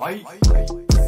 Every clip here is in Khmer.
Bye. Bye.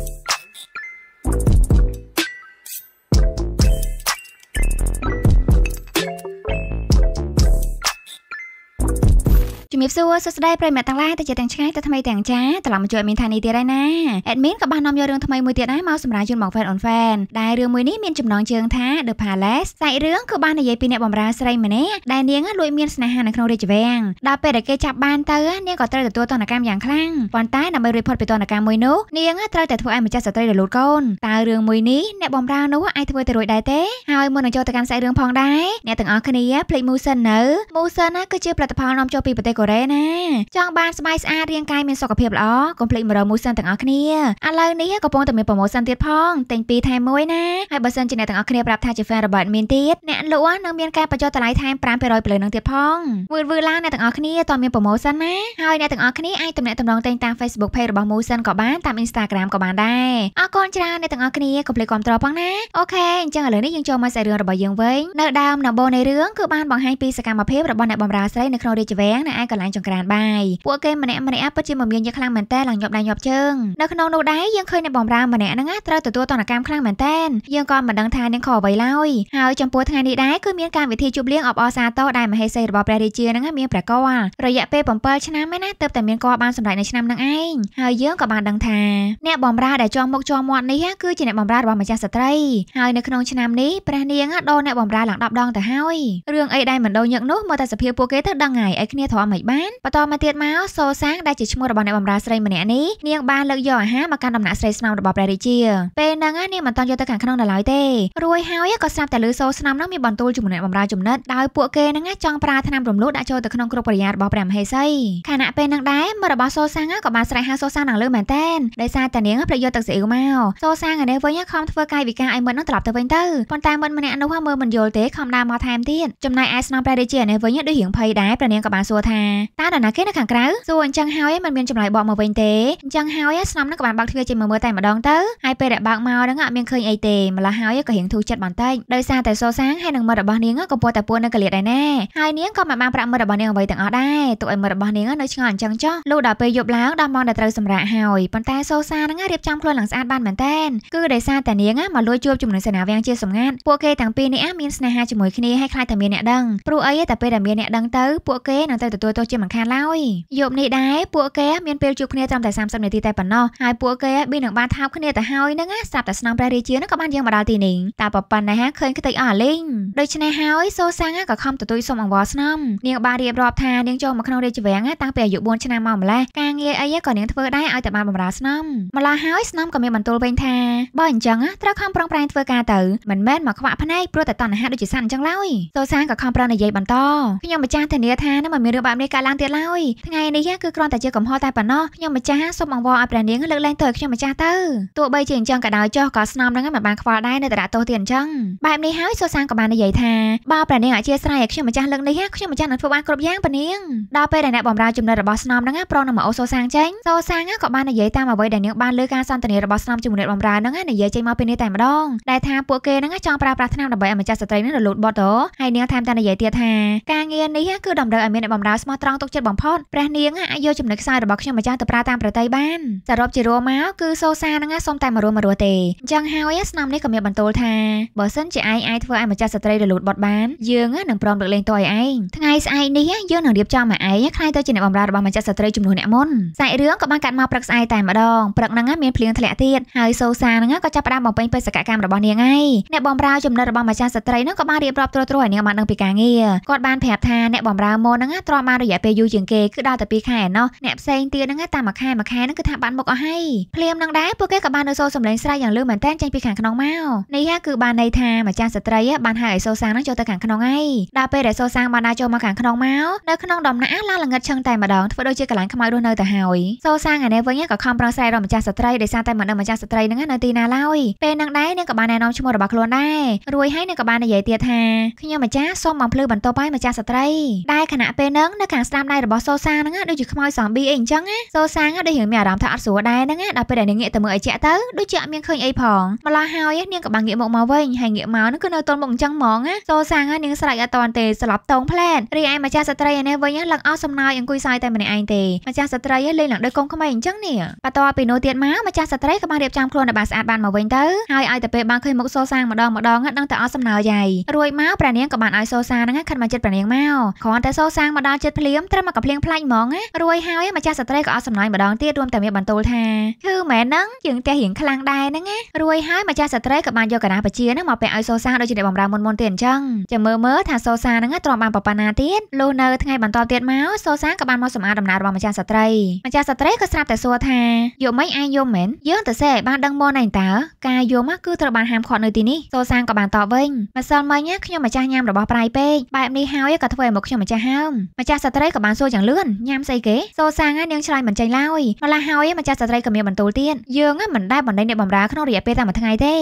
រាបសួរសួស្តីប្រិយមិត្តទាំងឡាយទៅជាទាំងឆ្ងាយទៅថ្មីទាំងចាត្រឡប់មកជួយមានថានីទៀតហើយណាអេដមីនក៏បាននាំយករឿងថ្មីមួយទៀតដែរមកសម្រាប់ជូនបងហ្វេនអូនហ្វេនដែលរឿងមួយនេះមានចំណងជើងថា The Palace សាច់រឿងគឺបាននិយាយពីអ្នកបម្រើស្រីម្នាក់ដែលនាងលួចមានស្នេហានៅក្នុងរាជវាំងដល់ពេលដែលគេចាប់បានទៅនាងក៏ត្រូវទទួលទណ្ឌកម្មយ៉ាងខ្លាំងប៉ុន្តែដើម្បីរួចផុតពីទណ្ឌកម្មមួយនោះនាង ត្រូវតែធ្វើឲ្យម្ចាស់ស្ត្រីរលូតកូនតើរឿងមួយនេះអ្នកបម្រើនោះអាចធ្វើទៅរួចដែរទេហើយមុននឹងចូលទៅកាន់សាច់រឿងផងដែរអ្នកទាំងអស់គ្នាភ្លេចមូសិននៅមូសិនគឺជាផលិតផលនាំចូលពីប្រទេសកូរ៉េរ៉េណាចង់បានស្បែកស្អាតរាងកាយមានសុខភាពល្អកុំភ្លេចមើលមួយសិនទាំងអស់គ្នាឥឡូវនេះកំពុងតែមានប្រម៉ូសិនទៀតផងទិញ2ថែម1ណាហើយបើសិនជាអ្នកទាំងអស់គ្នាប្រាប់ថាជា fan របស់មានទៀតអ្នកលក់នឹងមានការបញ្ចុះតម្លៃថែម5%លើនឹងទៀតផងវឺវឺឡាអ្នកទាំងអស់គ្នាតើមានប្រម៉ូសិនណាហើយអ្នកទាំងអស់គ្នាអាចទំនាក់ទំនងទិញតាម Facebook Page របស់ Motion ក៏បានតាម Instagram ក៏បានដែរអរគុណច្រើនអ្នកទាំងអស់គ្នាកុំភ្លេចគ្រប់តរផងណាអូខេអញ្ចឹងឥឡូវនេះយើងចូលមកសារឿងរបស់យើងវិញនៅដើមដំបូងនៃរឿងគឺបានបង្ហាញពីសកម្មភាពរបស់អ្នកបម្រើស្រីនៅក្នុងរាជវាំងនៅឯកន្លែងន្លែងចង្ក្រានបាយពួកគេម្នាក់ម្នាក់ពិតជាមមាញឹកខ្លាំងមែនតើឡើងញាប់ដៃញាប់ជើងនៅក្នុងនោះដែរយើងឃើញអ្នកបំរើម្នាក់ហ្នឹងត្រូវទទួលតនកម្មខ្លាំងមែនតើយើងក៏មិនដឹងថានាងខអ្វីឡើយហើយចំពោះថ្ងៃនេះដែរគឺមានកម្មវិធីជប់លៀងអបអរសាទរដែលមហេសីរបស់ព្រះរាជាហ្នឹងមានព្រះកលរយៈពេល7ឆ្នាំឯណាទើបតែមានកលបានសម្រេចនៅឆ្នាំហ្នឹងឯងហើយយើងក៏បានដឹងថាអ្នកបំរើដែលជាប់មុខជាប់មាត់នេះគឺជាអ្នកបំរើរបស់ម្ចាស់ស្ត្រីហើយនៅក្នុងឆ្នាំនេះព្រះនាងដូរអ្នកបំរើឡើង10ដងទៅហើយរឿងអីដែលមិនដូរញឹកនោះមើលតែសភាពួកគេទៅដឹងហើយឲ្យគ្នាធំមិននេះបានបន្តមកទៀតមកសូសាងដែលជាឈ្មោះរបស់អ្នកបម្រើស្រីម្នាក់នេះនាងបានលើកយកអាហារមកកាន់ដំណាក់ស្រីស្នំរបស់ព្រះរាជាពេលហ្នឹងនាងមិនទាន់យកទៅខាងក្នុងដល់ឡើយទេរួយហើយក៏ស្រាប់តែលើសូស្នំហ្នឹងមានបន្ទូលជាមួយអ្នកបម្រើចំណិតដោយពួកគេហ្នឹងចង់ប្រើថ្នាំរំលោភដាក់ចូលទៅក្នុងគ្រប់ប្រយារបស់ព្រះមហេសីខណៈពេលហ្នឹងដែរមិត្តរបស់សូសាងក៏បានស្រែកហៅសូសាងឡើងលើមែនតែនដោយសារតែនាងប្រយោជន៍ទឹកស៊ីអ៊ូមកសូសាងឯនេះវិញខំធ្វើកាយវិការឲ្យមិត្តហ្នឹងត្រឡប់ទៅវិញទៅប៉ុន្តែមិត្តម្នាក់នោះមើលមិនយល់ទេខំដើរមកថែមទៀតចំណែកឯស្នំព្រះរាជាឯនេះវិញដូចរៀងភ័យដែរព្រះនាងក៏បានសួរថាតើនរណាគេនៅខាងក្រៅសួរអញ្ចឹងហើយมันមានចម្លើយបកមកវិញទេអញ្ចឹងហើយស្នំនឹងក៏បានបើកទ្វារចេញមកមើលតែម្ដងទៅហើយពេលដែលបើកមកនឹងអត់មានឃើញអីទេម្ល៉េះហើយក៏រៀងធូរចិត្តបន្តិចដោយសារតែសសាងហើយនឹងមិត្តរបស់នាងក៏ពោះតែពួននៅកលៀតដែរណាហើយនាងក៏មិនបានប្រាក់មិត្តរបស់នាងអ្វីទាំងអស់ដែរទុកឲ្យមិត្តរបស់នាងនៅឆ្ងល់អញ្ចឹងចុះលុះដល់ពេលយប់ឡើងដល់ម៉ោងដែលត្រូវសម្រាកហើយប៉ុន្តែសសានឹងរៀបចំខ្លួនឡើងស្អាតបានមែនតែនគឺដោយសារតែនាងមកលួចជួបជាមួយនឹងសេនាវាំងជាសម្ងាត់ពួកគេទាំងពីរនេះមានស្នេហាជាមួយគ្នាហើយខ្លាចតែមានអ្នកដឹងព្រោះអីតែពេលដែលមានអ្នកដឹងទៅពួកគេនឹងត្រូវទទួលទទោសជាមិនខានឡើយយប់នេះដែរពួកគេមានពេលជួបគ្នាត្រឹមតែ30នាទីតែប៉ុណ្ណោះហើយពួកគេប៊ីនឹងបានថោបគ្នាទៅហើយហ្នឹងណាស្រាប់តែស្នងព្រះរាជានឹងក៏បានយើងមកដល់ទីនេះតែប៉ប៉ុណ្ណេះឃើញខ្ទេចអស់អាលីងដូច្នេះហើយសូសាំងក៏ខំទទូចសុំអង្វរស្នំនាងបានរៀបរាប់ថានាងចូលមកក្នុងរាជវាំងតាំងពីអាយុ4ឆ្នាំមកម្លេះការងារអីក៏នាងធ្វើដែរឲ្យតែបានបម្រើស្នំម្ល៉េះហើយស្នំក៏មានបន្ទូលវិញថាបើអញ្ចឹងត្រូវខំប្រឹងប្រែងធ្វើការទៅមិនមែនមកខ្វាក់ភ្នែកព្រោះតែតណ្ហាដូចជាសានអញ្ចឹងឡើយសូសាំងក៏ខំប្រឹងនិយាយបន្តខ្ញុំម្ចាស់ធានាថានឹងមិនមានរឿងបែបនេះកើតឡើងទៀតឡើយថ្ងៃនេះគឺគ្រាន់តែជាកំហុសតែប៉ុណ្ណោះខ្ញុំម្ចាស់សូមអង្វរឲ្យព្រះនាងលើកលែងទោសឲ្យខ្ញុំម្ចាស់ទៅទោះបីជាអញ្ចឹងក៏ដោយចុះក៏ស្នំនឹងមិនបានខ្វល់ដែរនៅតែដាក់ទោសទៀតអញ្ចឹងបែបនេះហើយសូសាងក៏បាននិយាយថាបើព្រះនាងអធិស្ឋានឲ្យខ្ញុំម្ចាស់លើកនេះខ្ញុំម្ចាស់នឹងធ្វើបានគ្រប់យ៉ាងព្រះនាងដល់ពេលដែលអ្នកបំរើចំណិតរបស់ស្នំនឹងប្រងនឹងមកអូសូសាងចេញសូសាងក៏បាននិយាយតាមអ្វីដែលនាងបានលើការសន្ទនារបស់ស្នំជាមួយអ្នកបំរើនឹងនិយាយចេញមកពីនេះតែម្ដងដែលថាពួកគេនឹងចង់ប្រើប្រាស់ឆ្នាំដើម្បីឲ្យម្ចាស់ស្ត្រីនឹងរលូតបត់ទៅហើយនាងថែមទាំងនិយាយទៀតថាការងារនេះគឺតម្រូវឲ្យមានអ្នកបំរើស្មោះត្រង់ទុកចិត្តបំផុតព្រះនាងអាចយកចំណុចខ្សោយរបស់ខ្ញុំម្ចាស់ទៅប្រើតាមប្រតីបានសរុបជារួមមកគឺសូសានឹងសុំតែមួយរួមមួយរស់ទេអញ្ចឹងហើយស្នំនេះក៏មានបន្ទោលថាបើសិនជាឯងអាចធ្វើឲ្យម្ចាស់ស្ត្រីរលូតបត់បាន យើងនឹងព្រមលើកលែងទោសឲ្យឯងថ្ងៃស្អែកនេះយើងនឹងរៀបចំឲ្យឯងខ្លាយទៅជាអ្នកបម្រើរបស់ម្ចាស់ស្ត្រីជំនួសអ្នកមុនសាច់រឿងក៏បានកាត់មកព្រឹកស្អែកតែម្ដងព្រឹកហ្នឹងមានភ្លៀងធ្លាក់ទៀតហើយសូសាហ្នឹងក៏ចាប់ផ្ដើមបំពេញបេសកកម្មរបស់នាងឯងអ្នកបម្រើចំណិតរបស់ម្ចាស់ស្ត្រីហ្នឹងក៏បានរៀបរាប់ត្រួតត្រាឲ្យនាងបានដឹងពីការងារគាត់បានប្រាប់ថាអ្នកបម្រើមុនហ្នឹងទ្រាំបានរយយៈពេលយូរជាងគេគឺដល់តែ2ខែណោះអ្នកផ្សេងទៀតហ្នឹងតាមមួយខែមួយខែហ្នឹងគឺថាបានមុខអស់ហើយភ្លាមនឹងដែរពួកគេក៏បាននៅសូរសម្លេងស្រែកយ៉ាងលឺមែនតើចេញពីខាងក្នុងមកនេះហ่าគឺបានន័យថាម្ចាស់ស្ត្រីបានហៅឲ្យសូសាងហ្នឹងចូលទៅខាងក្នុងហើយដល់ពេលដែលសូសាងបានដើរចូលមកខាងក្នុងមកនៅក្នុងដំណាក់ឡាលងឹតឈឹងតែម្ដងធ្វើដូចជាកន្លែងខ្មៅរស់នៅទៅហើយសូសាងឯនេះវិញក៏ខំប្រឹងស្រែករកម្ចាស់ស្ត្រីដោយសារតែមិនដឹងម្ចាស់ស្ត្រីហ្នឹងនៅទីណាឡើយពេលហ្នឹងដែរនាងក៏បានណែនាំឈ្មោះរបស់ខ្លួនដែររួយហើយនាងក៏បាននិយាយទៀតថាខ្ញុំម្ចាស់សូមបំភ្លឺបន្ទប់ឲ្យម្ចាស់ស្ត្រីដែលខណៈពេលហ្នឹងនៅខាងងស្នាមដៃរបស់សូសាហ្នឹងដូចជាខ្មោចសំប៊ីអីអញ្ចឹងណាសូសាហ្នឹងដូចរឿងមានអារម្មណ៍ថាអត់ស្រួលដែរហ្នឹងណាដល់ពេលដែលនាងងាកទៅមើលអីជាក់ទៅដូចជាអត់មានឃើញអីផងម្ល៉េះហើយនាងក៏បានងាកមកមកវិញហើយងាកមកហ្នឹងគឺនៅទល់មុខអញ្ចឹងហ្មងណាសូសាហ្នឹងនាងស្រែកអត់តាន់ទេស្លាប់តងផ្លែតរីឯម្ចាស់ស្ត្រីឯនេះវិញឡើងអស់សំណើចអង្គុយសាយតែម្នាក់ឯងទេម្ចាស់ស្ត្រីឯលេងឡើងដោយកូនក្មេងអញ្ចឹងនេះបន្ទាប់ពីនោះទៀតមកម្ចាស់ស្ត្រីក៏បានរៀបចំខ្លួនឲ្យបានស្អាតបានមកវិញទៅហើយឲ្យតែពេលបានឃើញមុខសូសាម្ដងម្ដងហ្នឹងតែអស់សំណើចហើយរួចមកព្រះនាងក៏បានឲ្យសូសាហ្នឹងខិតមកចិត្តព្រះនាងមកគ្រាន់តែសូសាមកដល់ចិត្តភ្លារៀមត្រឹមមកកំភ្លៀងផ្លាច់ហ្មងណារួយហើយម្ចាស់ស្ត្រីក៏អត់សំណាញ់ម្ដងទៀតរួមតែមានបន្ទូលថាឈឺមែនហ្នឹងយើងតែរៀងខ្លាំងដែរហ្នឹងណារួយហើយម្ចាស់ស្ត្រីក៏បានយកកណាបជាហ្នឹងមកពាក់ឲ្យសូសាដូចជាអ្នកបំរើមុនមុនទៀតអញ្ចឹងចាំមើលមើលថាសូសាហ្នឹងទ្រាំបានប្រប៉ុណ្ណាទៀតលុះនៅថ្ងៃបន្តទៀតមកសូសាក៏បានមកសម្អាតដំណើររបស់ម្ចាស់ស្ត្រីម្ចាស់ស្ត្រីក៏ស្រាប់តែសួរថាយល់មិនអាយយល់មែនយើងទៅសេបានដឹងមកណៃតើការយល់មកគឺត្រូវបានហាមឃាត់នៅទីនេះសូសាក៏បានតបវិញម្សិលមិញខ្ញុំម្ចាស់ញ៉ាំរបស់ប្រៃពេកបែបនេះហើយក៏ធ្វើឲ្យមកខ្ញុំម្ចាស់ហើមម្ចាស់ស្ស្ត្រីក៏បានសួរយ៉ាងលឿនញ៉ាំស្អីគេសរសាងហើយនាងឆ្លើយមិនចេញឡើយម្ល៉េះហើយម្ចាស់ស្ត្រីក៏មានបន្ទូលទៀតយើងមិនដែលបណ្ដេញអ្នកបម្រើក្នុងរយៈពេលតែមួយថ្ងៃទេឯ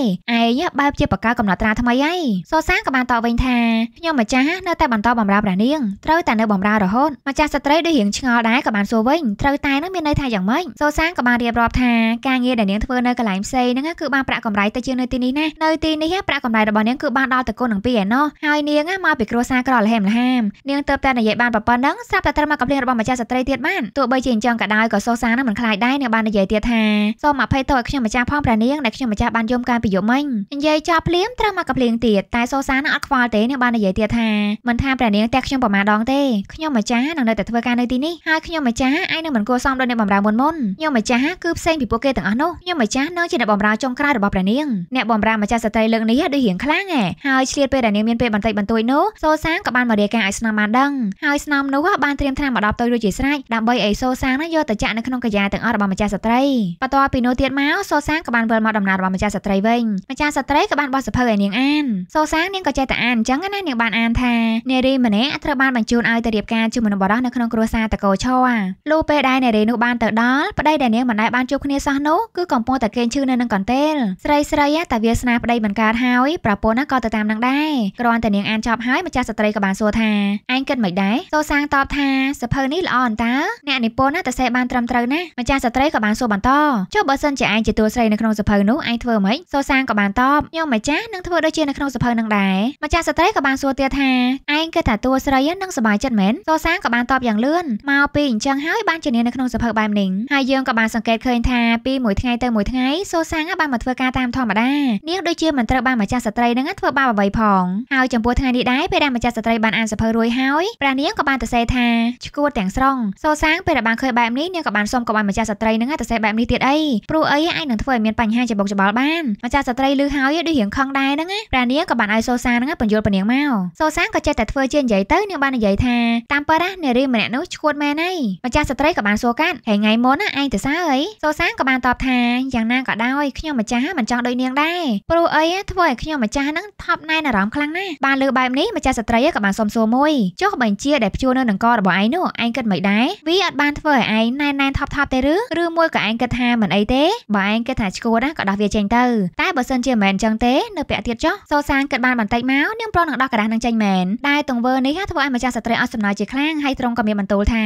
ងបែបជាបកកើតកំណត់ត្រាថ្មីហើយសរសាងក៏បានតបវិញថាខ្ញុំម្ចាស់នៅតែបន្តបម្រើព្រះនាងត្រូវតែនៅបម្រើរហូតម្ចាស់ស្ត្រីដូចរៀងឆ្ងល់ដែរក៏បានសួរវិញត្រូវតែនឹងមានន័យថាយ៉ាងម៉េចសរសាងក៏បានរៀបរាប់ថាការងារដែលនាងធ្វើនៅកន្លែងផ្សេងហ្នឹងគឺបានប្រាក់កម្រៃទៅជាងនៅទីនេះណានៅទីនេះប្រាក់កម្រៃរបស់នាងគឺបានដល់ទៅគុណនឹងពីឯណោះហើយនាងមកពីគ្រួសារក្រលហេមលហាមនាងទៅតែនិយាយបានប៉ុណ្ណឹងនឹងស្រាប់តែត្រូវមកកំភ្លេងរបស់ម្ចាស់ស្ត្រីទៀតបានទោះបីជាអញ្ចឹងក៏ដោយក៏សូសានឹងមិនខ្លាចដែរអ្នកបាននិយាយទៀតថាសូមអភ័យទោសឲ្យខ្ញុំម្ចាស់ផងព្រះនាងដែលខ្ញុំម្ចាស់បានយំកាលពីយប់មិញនិយាយចប់ភ្លាមត្រូវមកកំភ្លេងទៀតតែសូសានឹងអត់ខ្វល់ទេអ្នកបាននិយាយទៀតថាមិនថាព្រះនាងតែខ្ញុំប្រមាដងទេខ្ញុំម្ចាស់នឹងនៅតែធ្វើការនៅទីនេះហើយខ្ញុំម្ចាស់ឯងនឹងមិនគួរសមដោយអ្នកបម្រើមុនមុនខ្ញុំម្ចាស់គឺផ្សេងពីពួកគេទាំងអស់នោះខ្ញុំម្ចាស់នៅជាអ្នកបម្រើចុងក្រោយរបស់ព្រះនាងអ្នកបម្រើម្ចាស់ស្ត្រីលើកនេះដូចរៀងខ្លាំងហ៎ហើយឆ្លៀតពេលដែលនាងមានពេលបន្តិចបន្តួចនោះសូសាក៏បានមករាយការណ៍ឲ្យស្នំបានដឹងហើយស្នំនោះស់បានត្រៀមថ្នាំមកដល់ទៅរួចជាស្រេចដើម្បីឲ្យសូសាងនឹងយកទៅចាក់នៅក្នុងកាយាទាំងអស់របស់ម្ចាស់ស្ត្រីបន្ទាប់ពីនោះទៀតមកសូសាងក៏បានវិលមកដំណើររបស់ម្ចាស់ស្ត្រីវិញម្ចាស់ស្ត្រីក៏បានបោះសភៅឲ្យនាងអានសូសាងនាងក៏ចេះតែអានអញ្ចឹងណានាងបានអានថានារីម្នាក់ត្រូវបានបញ្ជូនឲ្យទៅរៀបការជាមួយនឹងបរិះនៅក្នុងគ្រួសារតកោឈរលុះពេលដែលនារីនោះបានទៅដល់ប្តីដែលនាងមិនដែលបានជួបគ្នាសោះនោះគឺកំពុងតែគេងឈឺនៅនឹងកន្ទេលស្រីស្រីតែវាស្នាប្តីមិនកើតហើយប្រពន្ធក៏ទៅតាមនឹងដែរគ្រាន់តែនាងអានចប់ហើយម្ចាស់ស្ត្រីក៏បានសួរថាឯងគិតមិនដែរសូសាងតតបថាសភៅនេះល្អអន្តាអ្នកនិពន្ធណាតសេបានត្រឹមត្រូវណាម្ចាស់ស្ត្រីក៏បានសួរបន្តចុះបើសិនជាឯងជាតួស្រីនៅក្នុងសភៅនោះឯងធ្វើម៉េចសូសាងក៏បានតបខ្ញុំម្ចាស់នឹងធ្វើដូចជានៅក្នុងសភៅនឹងដែរម្ចាស់ស្ត្រីក៏បានសួរទៀតថាឯងគិតថាតួស្រីនឹងសប្បាយចិត្តមែនសូសាងក៏បានតបយ៉ាងលឿនមកពីអញ្ចឹងហើយបានជានាងនៅក្នុងសភៅបែបនេះហើយយើងក៏បានសង្កេតឃើញថាពីមួយថ្ងៃទៅមួយថ្ងៃសូសាងបានមកធ្វើការតាមធម្មតានាងដូចជាមិនត្រូវបានម្ចាស់ស្ត្រីនឹងធ្វើបាបអ្វីផងហើយចំពោះថ្ងៃនេះដែរពេលដែលម្ចាស់ស្ត្រីបានអានសភៅរួចហើយព្រះនាងក៏បានទៅសេថាឆ្កួតទាំងស្រុងសូសាងពេលដែលបានឃើញបែបនេះនាងក៏បានសុំកុំឲ្យម្ចាស់ស្ត្រីនឹងទៅសេះបែបនេះទៀតអីព្រោះអីអាចនឹងធ្វើឲ្យមានបញ្ហាជាបុកច្បល់បានម្ចាស់ស្ត្រីឮហើយដូចរៀងខឹងដែរហ្នឹងណាព្រះនាងក៏បានឲ្យសូសានឹងបញ្យល់ពនាងមកសូសាងក៏ចេះតែធ្វើជានិយាយទៅនាងបាននិយាយថាតាមពិតណានារីម្នាក់នោះឆ្កួតមែនហើយម្ចាស់ស្ត្រីក៏បានសួរកាត់ហើយថ្ងៃមុនណាឯងទៅសើអីសូសាងក៏បានតបថាយ៉ាងណាក៏ដោយខ្ញុំម្ចាស់មិនចង់ដូចនាងដែរព្រោះអីធ្វើឲ្យខ្ញុំម្ចាស់នឹងថប់ណែនអារម្មណ៍ខ្លាំងណាស់បានលើបែបនេះម្ចាស់ស្ត្រីក៏បានសុំសួរមួយចុះបញ្ជាដែលព្យួរនៅនឹងអង្គររបស់ឯងនោះឯងគិតមិនដែរវាអត់បានធ្វើឲ្យឯងណែនណែនថប់ថប់ទេឬឬមួយក៏ឯងគិតថាមិនអីទេបើឯងគិតថាឈួតណាក៏ដោះវាចេញទៅតែបើសិនជាមិនមែនអញ្ចឹងទេនៅពាក់ទៀតចុះសូសាងគិតបានបន្តិចមកនាងប្រុសនឹងដោះក្រាស់នឹងចេញមែនដែលទង្វើនេះធ្វើឲ្យម្ចាស់ស្ត្រីអស់សំណើចជាខ្លាំងហើយទ្រង់ក៏មានបន្ទូលថា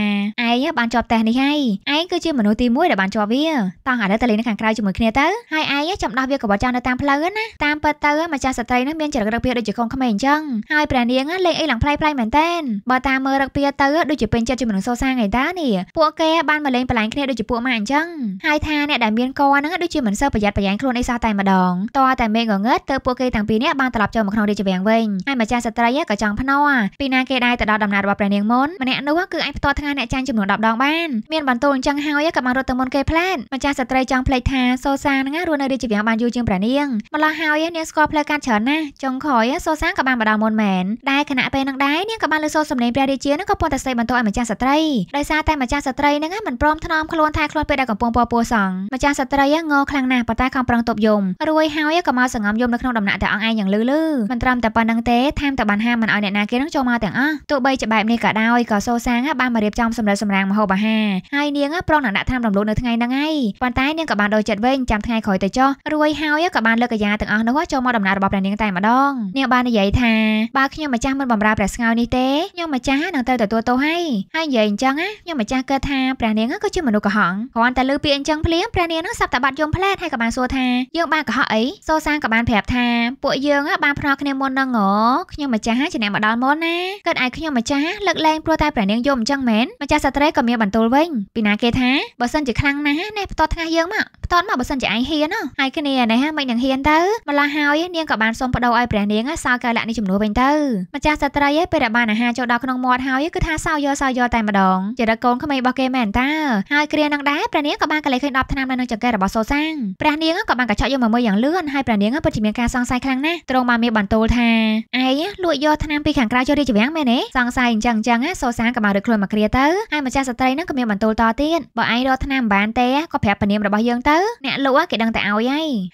ឯងបានជាប់តេះនេះហើយឯងគឺជាមនុស្សទី1ដែលបានជាប់វាតោះឥឡូវទៅលេងនៅខាងក្រៅជាមួយគ្នាទៅហើយឯងចាំដោះវាក៏បត់ចោលនៅតាមផ្លូវណាតាមពិតទៅម្ចាស់ស្ត្រីនោះមានចរិតរឹកពីដូចជាកូនក្មេងអញ្ចឹងហើយព្រះនាងលេងអីឡើងផ្លៃផ្លៃមែនតែនបើតាមមើលរឹកពីទៅទៅដូចជាពេញចិត្តជាមួយនឹងសូសាថ្ងៃតានេះពួកគេបានមកលេងបលែងគ្នាដូចជាពួកម៉ាអញ្ចឹងហើយថាអ្នកដែលមានកហ្នឹងដូចជាមិនសូវប្រយ័ត្នប្រយែងខ្លួនអីសោះតែម្ដងតើតែមេងងើតទៅពួកគេទាំងពីរនេះបានត្រឡប់ចូលមកក្នុងរាជវាំងវិញហើយម្ចាស់ស្ត្រីក៏ចង់ភ្នាល់ពីណាគេដែរទៅដល់ដំណាក់របស់ព្រះនាងមុនម្នាក់នោះគឺឯងផ្ទាល់ថ្ងាអ្នកចាញ់ចំនួន10ដងបានមានបន្ទូលអញ្ចឹងហើយក៏បានរត់ទៅមុនគេផ្លែតម្ចាស់ស្ត្រីចង់ផ្លេចថាសូសាហ្នឹងរស់នៅរាជវាំងបានយូរជាងព្រះនាងម្ល៉េះហើយនាងស្គាល់ផ្លូវការច្រើនណាស់ចុងក្រោយសូសាក៏បានមកដល់មុនមែនដែរគណៈពេលនឹងដែរនាងក៏បានលើសូសំលេងព្រះរាជាហ្នឹងក៏ប៉ុន្តែតែស្ដីបន្ទោសឲ្យម្ចាស់ស្ត្រីដោយសារតែម្ចាស់ស្ត្រីហ្នឹងមិនព្រមថ្នមខ្លួនថែខ្លួនពេលដែលកំពុងពពោះសង់ម្ចាស់ស្ត្រីងខ្លាំងណាស់ប៉ុន្តែខំប្រឹងទប់យំរួយហើយក៏មកសងំយំនៅក្នុងដំណាក់តែអង្ឯងយ៉ាងលឺលឺមិនត្រឹមតែប៉ុណ្្នឹងទេតាមតែបានហាមមិនឲ្យអ្នកណាគេនឹងចូលមកទាំងអស់ទោះបីជាបែបនេះក៏ដោយក៏សូសាងបានមករៀបចំសម្រិតសម្រាំងមហូបអាហារហើយនាងប្រងនឹងដាក់ថ្នាំរំលោភនៅថ្ងៃហ្នឹងឯងប៉ុន្តែនាងក៏បានដូចចិត្តវិញចាំថ្ងៃក្រោយទៅចុះរួយហើយក៏បានលើកកាយាទាំងអស់នោះចូលមកដំណើររបស់ព្រះនាងតែម្ដងនាងបាននិយាយថាបើខ្ញុំម្ចាស់មិនបំរើព្រះស្ងោនេះទេខ្ញុំម្ចាស់នឹងត្រូវទទួលទោសហើយហើយនិយាយអញ្ចឹងណាខ្ញុំម្ចាស់គិតថាព្រះនាងក៏ជាមនុស្សកុហកគ្រាន់តែលើពាក្យអញ្ចឹងភ្លាមព្រះនាងនឹងសាប់តែបាត់យំផ្លែតហើយក៏បានសួរថាយើងបានកុហកអីសូសាក៏បានប្រាប់ថាពួកយើងបានភ្នាល់គ្នាមុននឹងហ៎ខ្ញុំម្ចាស់ជាអ្នកមកដល់មុនណាគិតឲ្យខ្ញុំម្ចាស់លើកលែងព្រោះតែព្រះនាងយំអញ្ចឹងមែនម្ចាស់ស្ត្រីក៏មានបន្ទូលវិញពីណាគេថាបើសិនជាខ្លាំងណាស់ណែផ្ទាត់ថ្ងាសយើងមកផ្ទាត់មកបើសិនជាឯងហ៊ានហើយគ្នាណែហ่าមិននឹងហ៊ានទៅម្ល៉េះហើយនាងក៏បានសុំបដូរឲ្យព្រះនាងសោកកាលៈនេះជំនួសវិញទៅម្ចាស់ស្ត្រីឯងពេលដែលបានអាហារចូលដល់ក្នុងមាត់ហើយគឺថាសោយសោយតែម្ដងចរិតកូនក្មេងរបស់គេមែនតើហើយគ្រានឹងដែរព្រះនាងក៏បានកលេសឃើញ10ឆ្នាំនៅនឹងចង្កេះរបស់សូសាំងព្រះនាងក៏បានកញ្ចក់យកមកមើលយ៉ាងលឿនហើយព្រះនាងពិតជាមានការសង្ស័យខ្លាំងណាស់ទ្រង់បានមានបន្ទូលថាឯងលួចយកឆ្នាំពីខាងក្រៅចូលរាជវាំងមែនទេសង្ស័យអញ្ចឹងអញ្ចឹងសូសាំងក៏បានរត់ខ្លួនមកគ្រាទៅហើយម្ចាស់ស្ត្រីនឹងក៏មានបន្ទូលតទៀតបើឯងរកឆ្នាំមិនបានទេក៏ប្រាប់ព្រះនាងរបស់យើងទៅអ្នកលក់គេដឹងតែឲ្យ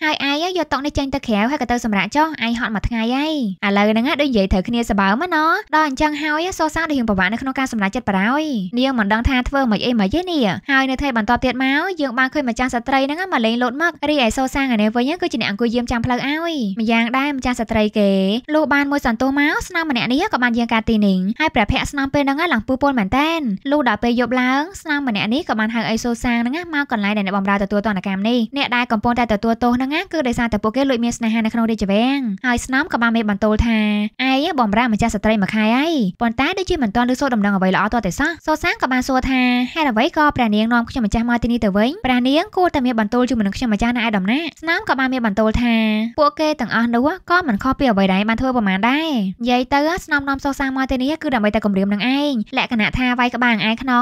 ហើយហើយឯងយកតុកនេះចេញទៅក្រៅហើយក៏ទៅសម្រាប់ចុះឯងហត់មួយថ្ងៃហើយឥឡូវហ្នឹងដូចនិយាយត្រូវគ្នាសបើមកណដល់អញ្ចឹងហើយសូសាំងដូចរៀងប្រវត្តិក្នុងការសម្រេចចិត្តបារោយនាងមិនដឹងថាធ្វើមិនអីមិនយេនេះហើយនៅថ្ងៃបន្ទាប់ទៀតមកយើងបានឃើញម្ចាស់ស្ត្រីហ្នឹងមកលេងលោតមករីឯសូសាងឯនេះវិញគឺជាអ្នកអង្គុយយាមចាំផ្លូវឲ្យម្យ៉ាងដែរម្ចាស់ស្ត្រីគេលុះបានមួយសន្ទុះមកស្នំម្នាក់នេះក៏បានយាងការទីនេះហើយព្រះភ័ក្រស្នំពេលហ្នឹងឡើងពូពនមែនតែនលុះដល់ពេលយប់ឡើងស្នំម្នាក់នេះក៏បានហៅអីសូសាងហ្នឹងមកកន្លែងដែលអ្នកបំរើទទួលទណ្ឌកម្មនេះអ្នកដែលកំពុងតែទទួលទោសហ្នឹងគឺដោយសារតែពួកគេលួចមានស្នេហានៅក្នុងរាជវាំងហើយស្នំក៏បានមានបន្ទោលថាឯងបំរើម្ចាស់ស្ត្រីមួយខែហើយប៉ុន្តែដូចជាមិនទាន់ឮសូដំណឹងអ្វីល្អទាល់តែសោះសូសាងក៏បានសួរថាហេតុអ្វីក៏ព្រះនាងនាំខ្ញុំម្ចាស់មកទីនេះទៅវិញព្រះនាងគួរតែមានបន្ទូលជាមួយនឹងខ្ញុំម្ចាស់ណាឯដំណាស្នាមក៏បានមានបន្ទូលថា ពួកគេទាំងអស់នោះក៏មិនខុសពីអ្វីដែរបានធ្វើប្រមាណដែរនិយាយទៅស្នាមនាំសូសាងមកទីនេះគឺដើម្បីតែគម្រាមនឹងឯងលក្ខណៈថាវាយក្បាលឯងខ្នងណា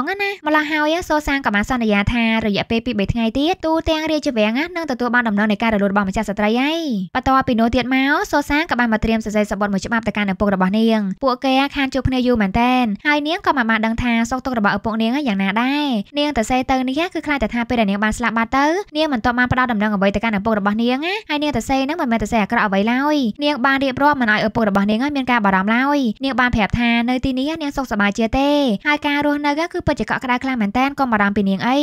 ម្ល៉េះហើយសូសាងក៏បានសន្យាថារយៈពេល2-3ថ្ងៃទៀតទូទាំងរាជវាំងនឹងទទួលបានដំណឹងនៃការរលូតរបស់ម្ចាស់ស្ត្រីហើយបន្ទាប់ពីនោះទៀតមកសូសាងក៏បានមកត្រៀមសរសេរសបុតមួយច្បាប់ទៅកាន់ឪពុករបស់នាងពួកគេខានជួបគ្នាយូរមែនតែនហើយហើយនាងក៏មិនបានដឹងថាសុខទុក្ខរបស់ឪពុកនាងយ៉ាងណាដែរនាងទៅសេទៅនេះគឺខ្លាចតែថាពេលដែលនាងបានស្លាប់បាត់ទៅនាងមិនទាន់បានផ្ដោតដំណឹងអ្វីទៅកាន់ឪពុករបស់នាងណាហើយនាងទៅសេនឹងមិនមែនទៅសេអាក្រក់អ្វីឡើយនាងបានរៀបរាប់មិនឲ្យឪពុករបស់នាងមានការបារម្ភឡើយនាងបានប្រាប់ថានៅទីនេះនាងសុខសប្បាយជាទេហើយការរស់នៅគឺពិតជាកក់ក្ដៅខ្លាំងមែនតើក៏បារម្ភពីនាងអី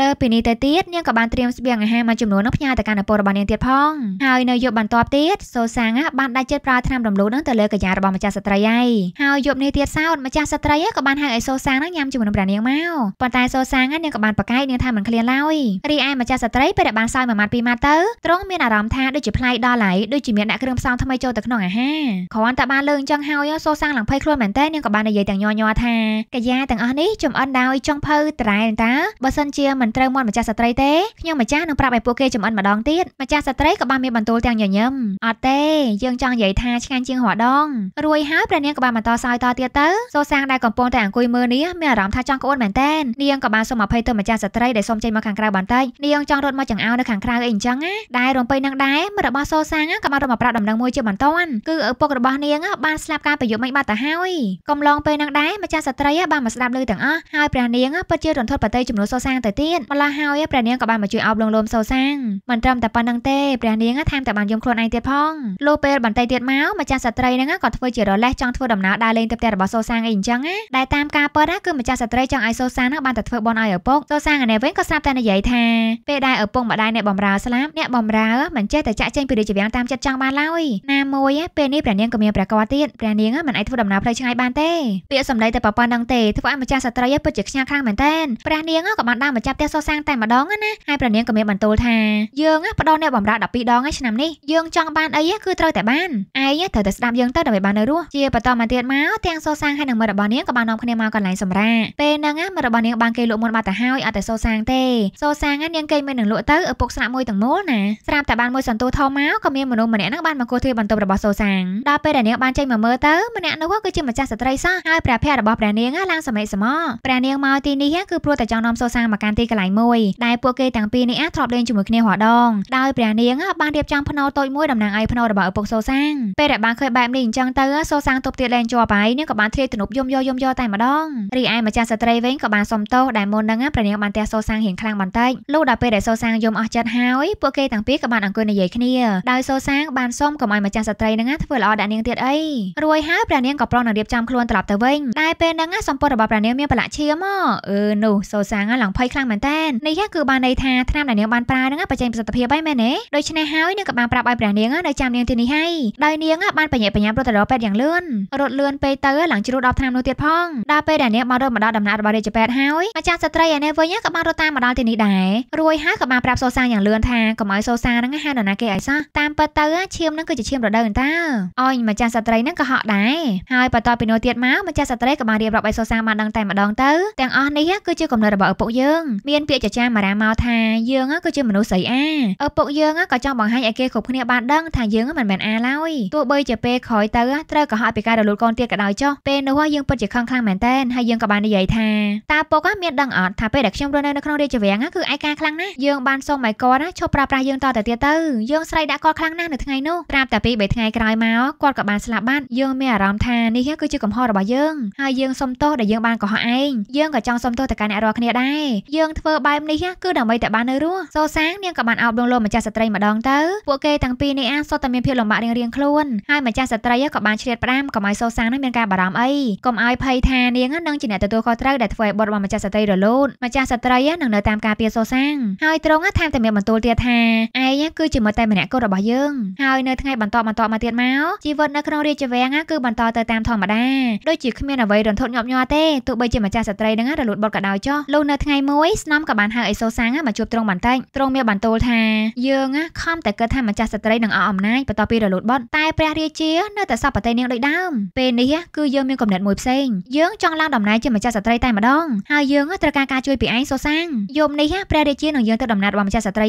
លើពីនេះទៅទៀតនាងក៏បានត្រៀមស្បៀងអាហារមួយចំនួននោះផ្ញើទៅកាន់ឪពុករបស់នាងទៀតផងហើយនៅយប់បន្ទាប់ទៀតសូសាងបានដាច់ចិត្តប្រើថ្នាំរំលោភនឹងទៅលើកញ្ញារបស់ម្ចាស់ស្ត្រីហើយហើយយប់នេះទៀតសោតម្ចាស់ស្ត្រីក៏បានហៅឲ្យសូសាងនឹងញ៉ាំជាមួយនឹងព្រះនាងមកប៉ុន្តែសូសាងនាងក៏បានប្រកែកនាងថាមិនឃ្លានឡើយរីឯម្ចាស់ស្ត្រីពេលដែលបានសោយមួយម៉ាត់ពីរម៉ាត់ទៅទ្រង់មានអារម្មណ៍ថាដូចជាផ្លាយដល់ហើយដូចជាមានអ្នកគ្រឿងផ្សំថ្មីចូលទៅក្នុងអាហារគ្រាន់តែបានលើអញ្ចឹងហើយសូសាងឡើងភ័យខ្លួនមែនតើនាងក៏បាននិយាយទាំងញ័រញ័រថាកាយាទាំងអស់នេះចំអិនដោយចុងភៅតរ៉ែតើបើសិនជាមិនត្រូវមាត់ម្ចាស់ស្ត្រីទេខ្ញុំម្ចាស់នឹងប្រាប់ឲ្យពួកគេចំអិនម្ដងទៀតម្ចាស់ស្ត្រីក៏បានមានបន្ទូលទាំងញញឹមអត់ទេយើងចង់និយាយថាឆ្ងាញ់ជាងរដងរួយហើយព្រះនាងក៏បានបន្តសោយតទៀតទៅសូសាងដែលក៏កំពុងតែអង្គុយមើលនាងមានអារម្មណ៍ថាចង់ក្អួតមែនតើនាងក៏បានសូមអភ័យទៅម្ចាស់ស្ត្រីដែលសូមចេញមកខាងក្រៅបន្តិចនាងចង់រត់មកចង្អោនៅខាងក្រៅអីអញ្ចឹងណាដែលរំពេចនឹងដែរមិត្តរបស់សូសាងក៏បានរត់មកប្រាប់ដំណឹងមួយជាបន្ទាន់គឺឪពុករបស់នាងបានស្លាប់ការប្រយុទ្ធមិនបាត់ទៅហើយកំឡងពេលនឹងដែរម្ចាស់ស្ត្រីបានមកស្ដាប់ឮទាំងអស់ហើយព្រះនាងពិតជារន្ធត់ប្រតិចំនួនសូសាងទៅទៀតម្ល៉េះហើយព្រះនាងក៏បានមកជួយអោបលងលោមសូសាងមិនត្រឹមតែប៉ុណ្្នឹងទេព្រះនាងថែមទាំងបានយំខ្លួនឯងទៀតផងលុះពេលបន្តិចទៀតមកម្ចាស់ស្ត្រីហ្នឹងក៏ធ្វើជារលេះចង់ធ្វើដំណើរដើរលេងទៅផ្ទះរបស់សូសាងអីអញ្ចឹងណាដែលតាមការពិតណាគឺម្ចាស់ស្ត្រីចង់ឲ្យសូសាណាបានតែធ្វើបន់ឲ្យឪពុកសូសាថ្ងៃវិញក៏ស្រាប់តែនិយាយថាពេលដែលឪពុកម្ដាយអ្នកបំរើស្លាប់អ្នកបំរើមិនចេះតែចាក់ចែងពីរាជវាំងតាមចិត្តចង់បានឡើយណាមួយពេលនេះព្រះនាងក៏មានប្រកបទៀតព្រះនាងមិនអាចធ្វើដំណើរផ្លូវឆ្ងាយបានទេពាក្យសម្ដីតែប្រព័ន្ធនឹងទេធ្វើឲ្យម្ចាស់ស្ត្រីពិតជាខ្ញាល់ខ្លាំងមែនតើព្រះនាងក៏បានដើរមកចាប់ផ្ទះសូសាតែម្ដងណាហើយព្រះនាងក៏មានបន្ទូលថាយើងផ្ដោអ្នកបំរើ12ដងឯឆ្នាំនេះយើងចង់បានអីគឺត្រូវតែបានឯងត្រូវតែស្ដាប់យើងទៅដើម្បីបាននៅរស់ជាបន្តមកទៀតមកទាំងសូសាងហើយនឹងមើលរបស់នាងក៏បាននាំគ្នាមកកន្លែងសម្រាកពេលហ្នឹងមិត្តរបស់នាងបានគេលក់មុនបាត់ទៅហើយអត់តែសូសាងទេសូសាងនាងគេមិននឹងលក់ទៅឪពុកស្នាក់មួយទាំងមូលណាស្រាប់តែបានមួយសន្ទុះធំមកក៏មានមនុស្សម្នាក់ហ្នឹងបានមកគោះធាបន្ទប់របស់សូសាងដល់ពេលដែលនាងបានចេញមកមើលទៅម្នាក់នោះគឺជាម្ចាស់ស្ត្រីសោះហើយព្រះភ័ក្ររបស់ព្រះនាងឡើងសមិសមព្រះនាងមកទីនេះគឺព្រោះតែចង់នាំសូសាងមកកាន់ទីកន្លែងមួយដែលពួកគេទាំងពីរនេះធ្លាប់លេងជាមួយគ្នារាល់ដងដោយព្រះនាងបានរៀបចំភ្នោតូចមួយតំណាងឲ្យភ្នោរបស់ឪពុកសូសាងពេលដែលបានឃើញបែបនេះអញ្ចឹងទៅសូសាងទប់ទៀតលែងជាប់ហើយនាងក៏បានធ្លាយទំនប់យំយោយយំយកតែម្ដងរីឯម្ចាស់ស្ត្រីវិញក៏បានសុំទោសដែលមុននឹងព្រះនាងបានទះសូសាងរៀងខ្លាំងបន្តិចលុះដល់ពេលដែលសូសាងយំអស់ចិត្តហើយពួកគេទាំងពីរក៏បានអង្គុយនិយាយគ្នាដោយសូសាងបានសុំកុំឲ្យម្ចាស់ស្ត្រីនឹងធ្វើល្អដាក់នាងទៀតអីរួចហើយព្រះនាងក៏ប្រុងនឹងរៀបចំខ្លួនត្រឡប់ទៅវិញដែលពេលហ្នឹងសម្ពត់របស់ព្រះនាងមានប្រឡាក់ឈាមអឺនោះសូសាងឡើងភ័យខ្លាំងមែនតើនេះគឺបានន័យថាថ្នាំដែលនាងបានប្រើហ្នឹងបច្ចេកប្រសិទ្ធភាពហើយមែនទេដូច្នេះហើយនាងក៏បានប្រាប់ឲ្យព្រះនាងនៅចាំនាងទីនេះហើយដោយនាងបានបញ្ញាបញ្ញាប្រតិរោពេទ្យយ៉ាងលឿនរត់លឿនពេកទៅឡើងជ្រុះ10ថ្នាំនោះទៀតផងដល់ពេលដែលអ្នកបានរត់មកដល់ដំណាក់របស់រាជពេទ្យហើយម្ចាស់ស្ត្រីឯនេះវិញក៏បានរត់តាមមកដល់ទីនេះដែររួយហើយក៏បានប្រាប់សូសាយ៉ាងលឿនថាកុំឲ្យសូសាហ្នឹងហៅនរណាគេឲ្យសោះតាមពិតទៅឈាមហ្នឹងគឺជាឈាមរដូវតាអញម្ចាស់ស្ត្រីហ្នឹងក៏ហក់ដែរហើយបន្ទាប់ពីនោះទៀតមកម្ចាស់ស្ត្រីក៏បានរៀបរាប់ឲ្យសូសាបានដឹងតែម្ដងទៅទាំងអស់នេះគឺជាកំណត់របស់ឪពុកយើងមានពាក្យចចាមារាមកថាយើងគឺជាមនុស្សស្រីអាឪពុកយើងក៏ចង់បង្ហាញឲ្យគេគ្រប់គ្នាបានដឹងថាយើងមិនមែនអាឡើយទោះបីជាពេលក្រោយទៅត្រូវក៏ហត់ពីការរលូតកូនទៀតក៏ដោយចុះពេលនោះយើងពិតជាខឹងខ្លាំងមែនតើហើយយើងក៏បាននិយាយថាតើពុកមានដឹងអត់ថាពេលដែលខ្ញុំរស់នៅក្នុងរាជវាំងគឺឯកាខ្លាំងណាស់យើងបានសុំឲ្យគាត់ឈប់ប្រើប្រាស់យើងតទៅទៀតទៅយើងស្រីដាក់គាត់ខ្លាំងណាស់នៅថ្ងៃនោះប្រាប់តែពី3ថ្ងៃក្រោយមកគាត់ក៏បានស្លាប់បាត់យើងមានអារម្មណ៍ថានេះគឺជាកំហុសរបស់យើងហើយយើងសុំទោសដែលយើងបានកុហកឯងយើងក៏ចង់សុំទោសទៅកាន់អ្នករាល់គ្នាដែរយើងធ្វើបែបនេះគឺដើម្បីតែបាននៅរស់សូសាងនាងក៏បានអប់រំលោកម្ចាស់ស្ត្រីម្ដងទៅពួកគេទាំងពីរនេះអាសុទ្ធតែមានភាពលំបាករៀងៗខ្លួនហើយម្ចាស់ស្ត្រីក៏បានឆ្លៀតផ្ដាំកុំឲ្យសូសាងនឹងមានការបារម្ភអីកុំឲ្យភ័យថានាងនឹងជាអ្នកទទួលខុសត្រូវដែលធ្វើឲ្យបុត្ររបស់ម្ចាស់ស្ត្រីរលូតម្ចាស់ស្ត្រីនឹងនៅតាមការពារសូសាំងហើយទ្រង់ថែមទាំងមានបន្ទូលទៀតថាឯងគឺជាមិត្តតែម្នាក់គត់របស់យើងហើយនៅថ្ងៃបន្តបន្តមកទៀតមកជីវិតនៅក្នុងរាជវាំងគឺបន្តទៅតាមធម្មតាដូចជាគ្មានអ្វីរន្ធត់ញាប់ញ័រទេទោះបីជាម្ចាស់ស្ត្រីនឹងរលូតបុត្រក៏ដោយចុះលុះនៅថ្ងៃមួយស្នំក៏បានហៅឲ្យសូសាំងមកជួបទ្រង់បន្តិចទ្រង់មានបន្ទូលថាយើងខំតែគិតថាម្ចាស់ស្ត្រីនឹងអស់អំណាចបន្ទាប់ពីរលូតបុត្រតែព្រះរាជានៅតែសពប្រតិនាងដូចដើមពេលនេះគឺយើងមានគំនិតមួយផ្សេងយើងចង់ឡើងដំណើរជាម្ចាស់ស្ត្រីតែម្ដងហើយយើងត្រូវការការជួយពីឯងសូសាំងយប់នេះព្រះរាជានឹងយើងទៅដំណើររបស់ម្ចាស់ស្ត្រី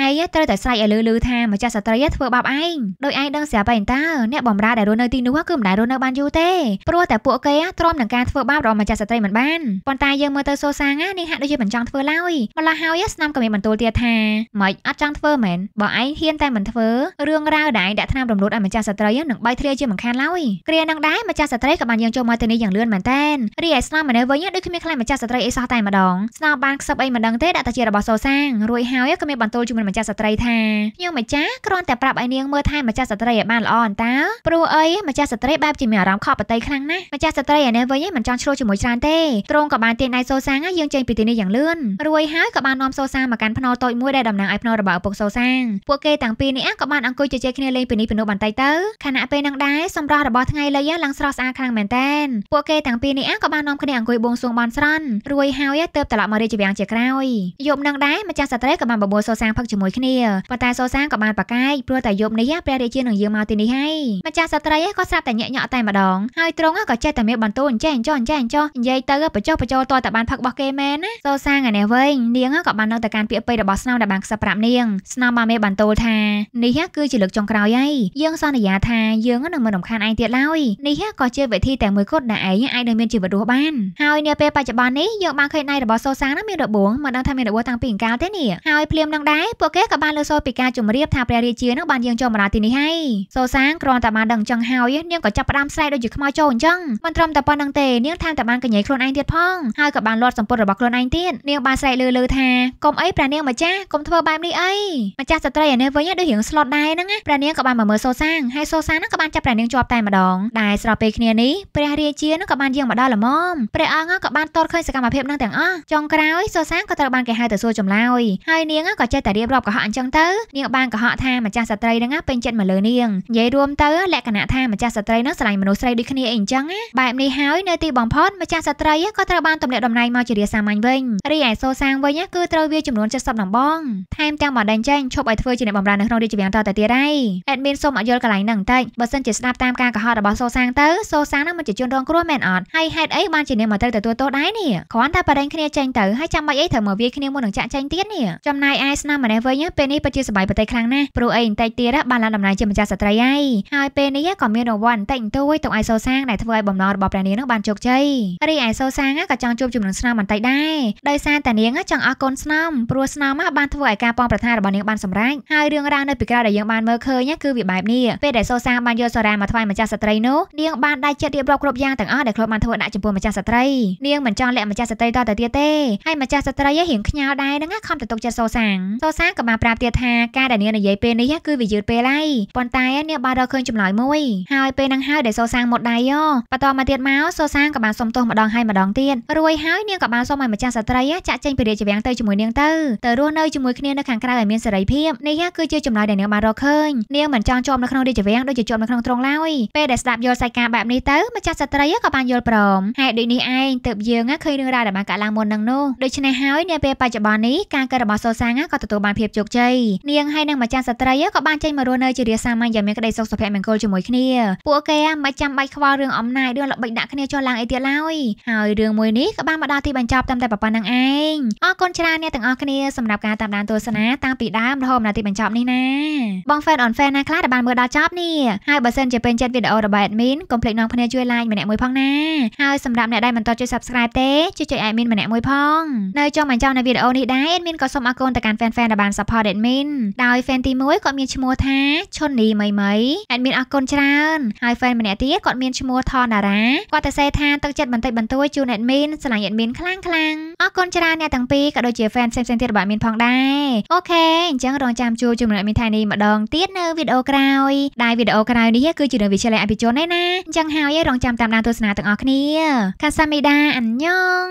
ហើយឯងត្រូវតែស្រែកឲ្យលឺលឺថាម្ចាស់ស្ត្រីធ្វើបាបឯងដោយឯងដឹងស្រាប់ឯងតើអ្នកបំរើដែលរស់នៅទីនោះគឺមិនដែលរស់នៅបានយូរទេព្រោះតែពួកគេទ្រាំនឹងការធ្វើបាបរបស់ម្ចាស់ស្ត្រីមិនបានប៉ុន្តែយើងមើលទៅសូសាំងនេះហាក់ដូចជាមិនចង់ធ្វើឡើយម្ល៉េះហើយស្នាមក៏មានបន្ទូលទៀតថាម៉េចអត់ចង់ធ្វើមែនបើឯងហ៊ានតែមិនធ្វើរឿងរ៉ាវដែលដាក់ថ្នាំរំលោភឲ្យម្ចាស់ស្ត្រីនឹងបៃធ្លាជាមិនខានឡើយគ្រានឹងដែរម្ចាស់ស្ត្រីក៏បានយើងចូលមកទីនេះយ៉ាងលឿនមែនតែនរីឯស្នំម្នាក់វិញដូចគ្មានខ្លែងម្ចាស់ស្ត្រីអីសោះតែម្ដងស្នំបានខ្សឹបអីមិនដឹងទេដាក់តែជារបស់សូសាងរួចហើយក៏មានបន្ទោលជាមួយម្ចាស់ស្ត្រីថាខ្ញុំម្ចាស់គ្រាន់តែប្រាប់ឲ្យនាងមើលថែម្ចាស់ស្ត្រីឲ្យបានល្អអន្តើព្រោះអីម្ចាស់ស្ត្រីបែបជាមានអារម្មណ៍ខកប្រតីខ្លាំងណាស់ម្ចាស់ស្ត្រីឯនេះវិញមិនចង់ឆ្លោះជាមួយច្រើនទេទ្រង់ក៏បានទាញដៃសូសាងឲ្យយើងចេញពីទីនេះយ៉ាងលឿនរួចហើយក៏បាននាំសូសាងមកកាន់ភ្នំតូចមួយដែលតំណាងឲ្យភ្នំរបស់ឪពុកសូសាងពួកគេទាំងពីរនេះក៏បានអង្គុយជជែកគ្នាលេងពីនេះពីនោះបន្តិចទៅខណៈពេលនឹងដែរសម្រាប់របស់ថ្ងៃលីឡើងស្រស់ស្អាតខ្លាំងមែនតែនពួកគេទាំងពីរនេះក៏បាននាំគ្នាអង្គុយបួងសួងបន់ស្រន់រួយហើយទើបត្រឡប់មករាជវាំងជាក្រោយយប់នឹងដែរម្ចាស់សត្រូវក៏បានបបួលសូសាងផឹកជាមួយគ្នាប៉ុន្តែសូសាងក៏បានប្រកែកព្រោះតែយប់នេះព្រះរាជានឹងយាងមកទីនេះហើយម្ចាស់សត្រីក៏ស្រាប់តែញាក់ញក់តែម្ដងហើយទ្រង់ក៏ចេះតែមានបន្ទូលអញ្ចេះអញ្ចោះអញ្ចេះអញ្ចោះនិយាយទៅបញ្ចុះបញ្ចោលតតែបានផឹករបស់គេមែនណាសូសាងឯនេះវិញនាងក៏បាននៅតែការពាក្យពេចរបស់ស្នំដែលបានខ្សឹបប្រាប់នាងស្នំបានមានបន្ទូលថានេះគឺជាលើកចុងក្រោយហើយយើងសន្យាថាយើងនឹងមិនរំខានឯងទៀតឡើយនេះក៏ជាវិធីតែមួយគត់ដែលឯងអាចនឹងមានជីវិតរស់បានហើយនាពេលបច្ចុប្បន្ននេះយើងបានឃើញដៃរបស់សូសានឹងមានរបួងមិនដឹងថាមានរបួសតាំងពីអង្កាលទេនេះហើយភ្លាមនឹងដែរពួកគេក៏បានលើសូរពីការជម្រាបថាព្រះរាជានឹងបានយាងចូលមកដល់ទីនេះហើយសូសាគ្រាន់តែបានដឹងចឹងហើយនាងក៏ចាប់ផ្ដើមស្រែកដូចជាខ្មោចចូលអញ្ចឹងមិនត្រឹមតែប៉ុណ្្នឹងទេនាងថែមទាំងបានកញ្ញៃខ្លួនឯងទៀតផងហើយក៏បានលាត់សម្ពត់របស់ខ្លួនឯងទៀតនាងបានស្រែកលឺលឺថាកុំអីព្រះនាងម្ចាស់កុំធ្វើបែបនេះអីម្ចាស់ស្ត្រីឯនេះវិញដូចរៀង slot ដែរហ្នឹងព្រះនាងក៏បានមកមើលសូសាហើយសូសាហ្នឹងក៏បានចាប់ព្រះនាងជាប់តែម្ដងដែលស្របពេលគ្នានេះព្រះរាជានោះក៏បានយាងមកដល់ល្មមព្រះអង្គក៏បានតតឃើញសកម្មភាពនឹងទាំងអស់ចុងក្រោយសូសាងក៏ត្រូវបានគេហៅទៅសួរចម្លើយហើយនាងក៏ចេះតែរៀបរាប់កុហកអញ្ចឹងទៅនាងបានកុហកថាម្ចាស់ស្ត្រីនឹងពេញចិត្តមកលើនាងនិយាយរួមទៅ លក្ខណៈថាម្ចាស់ស្ត្រីនឹងស្រឡាញ់មនុស្សស្រីដូចគ្នាអីអញ្ចឹងបែបនេះហើយនៅទីបំផុតម្ចាស់ស្ត្រីក៏ត្រូវបានទម្លាក់តំណែងមកជារាសាមញ្ញវិញរីឯសូសាងវិញគឺត្រូវវាចំនួន70ដំបងថែមទាំងបដិញ្ញចេញឈប់ឲ្យធ្វើជាអ្នកបម្រើនៅក្នុងរាជវាំងតទៅទៀតហើយអេដមីនសូមអយល់កន្លែងហ្នឹងបន្តិចបើសិនជាស្ដាប់តាមការកុហករបស់សូសាងទៅសូសាងនឹងមិនជាជនរងគ្រោះមែនអត់ហើយហេតុអីបានជានាងមកត្រូវទទួលទោសដែរនេះគ្រាន់តែបរិញគ្នាចេញទៅហើយចាំមិនអីត្រូវមកវាយគ្នាមុននឹងចាក់ចេញទៀតនេះចំណាយឯស្នាមម្នាក់វិញពេលនេះពិតជាសប្បាយប្រតិខ្លាំងណាស់ព្រោះអីបន្តិចទៀតបានឡើងដំណើរជាម្ចាស់ស្ត្រីហើយហើយពេលនេះក៏មានរង្វាន់បន្តិចបន្តួចទុកឲ្យសូសាងដែលធ្វើឲ្យបំណងរបស់ព្រះនាងនឹងបានជោគជ័យរីឯសូសាងក៏ចង់ជួបជំនឹងស្នាមបន្តិចដែរដោយសារតែនាងចង់អរគុណស្នាមព្រោះស្នាមបានធ្វើឲ្យការប៉ងប្រាថ្នារបស់នាងបានសម្រេចហើយរឿងរ៉ាវនៅពីក្រោយដែលយើងបានមើលឃើញគឺវាបែបនេះពេលដែលសូសាងបានយកសូរ៉ាមកថ្វាយម្ចាស់ស្ត្រីនោះនាងបានដៃចិត្តរៀបរាប់គ្រប់យ៉ាងទាំងអអស់ដែលខ្លួនបានធ្វើដាក់ចំពោះម្ចាស់ស្ត្រីនាងមិនចង់លាក់ម្ចាស់ស្ត្រីតទៅទៀតទេហើយម្ចាស់ស្ត្រីហៀងខ្ញោដែរនឹងខំទៅទុកចិត្តសូសាងសូសាងក៏បានប្រាប់ទៀតថាការដែលនាងនិយាយពេលនេះគឺវាយឺតពេលហើយប៉ុន្តែនាងបានរកឃើញចម្លើយមួយហើយពេលនឹងហើយដែលសូសាងមកដៃយោបន្តមកទៀតមកសូសាងក៏បានសុំទោសម្ដងហើយម្ដងទៀតរួយហើយនាងក៏បានសុំឲ្យម្ចាស់ស្ត្រីចាក់ចេញពីរាជវាំងទៅជាមួយនាងទៅទៅរស់នៅជាមួយគ្នានៅខាងក្រៅឲ្យមានសេរីភាពនេះគឺជាចម្លើយដែលនាងបានរកឃើញនាងមិនចង់ជាប់នៅក្នុងរាជវាំងដូចជាជាប់នៅក្នុងទ្រង់ឡើយពេលដែលស្ដាប់យល់សាច់ការបែបនេះទៅម្ចាស់ស្ត្រីក៏ក៏បានយល់ព្រមហេតុដូចនេះឯងទើបយើងឃើញរឿងរ៉ាវដែលបានកើតឡើងមុននឹងនោះដូច្នេះហើយនាពេលបច្ចុប្បន្ននេះការកើតរបស់សូសាក៏ទទួលបានភាពជោគជ័យនាងហើយនិងម្ចាស់ស្ត្រីក៏បានចេញមករស់នៅជារាសាមញ្ញយ៉ាងមានក្តីសុខសុភមង្គលជាមួយគ្នាពួកគេមិនចាំបាច់ខ្វល់រឿងអំណាចរឿងល្បិចដាក់គ្នាចុះឡើងអីទៀតឡើយហើយរឿងមួយនេះក៏បានមកដល់ទីបញ្ចប់តាមតែប៉ុណ្្នឹងឯងអរគុណច្រើនអ្នកទាំងអស់គ្នាសម្រាប់ការតាមដានទស្សនាតាំងពីដើមរហូតដល់ទីបញ្ចប់នេះណាបង fan on fan ណាខ្លះដែលបានមើលដល់ចប់នេះហើយបើសិនជាពេញចិត្តវីដេអូរបស់ admin កុំភ្លេចនាំគ្នាជួយ like ម្នាក់មួយផងណាហើយសម្រាប់អ្នកដែលមិនទាន់ជា Subscribe ទេជួយចុច admin ម្នាក់មួយផងនៅចុងបញ្ចប់នៃវីដេអូនេះដែរ admin ក៏សូមអរគុណទៅកាន់ fan fan ដែលបាន support admin ដោយ fan ទី1គាត់មានឈ្មោះថាឈុននីមីមី admin អរគុណច្រើនហើយ fan ម្នាក់ទៀតគាត់មានឈ្មោះថនតារាគាត់ទៅសេថាទឹកចិត្តបន្តិចបន្តួចជូន admin ស្រឡាញ់ admin ខ្លាំងខ្លាំងអរគុណច្រើនអ្នកទាំងពីរក៏ដូចជា fan ផ្សេងៗទៀតរបស់ admin ផងដែរអូខេអញ្ចឹងរងចាំជួបជាមួយ admin ថៃនេះម្ដងទៀតនៅវីដេអូក្រោយ ដែលវីដេអូក្រោយនេះគឺជារឿងវិទ្យាល័យអភិជនឯណាអញ្ចឹងហើយរងចាំតាមដានទស្សនានាទាំងអស់គ្នាកាសាមីដាអញ្ញង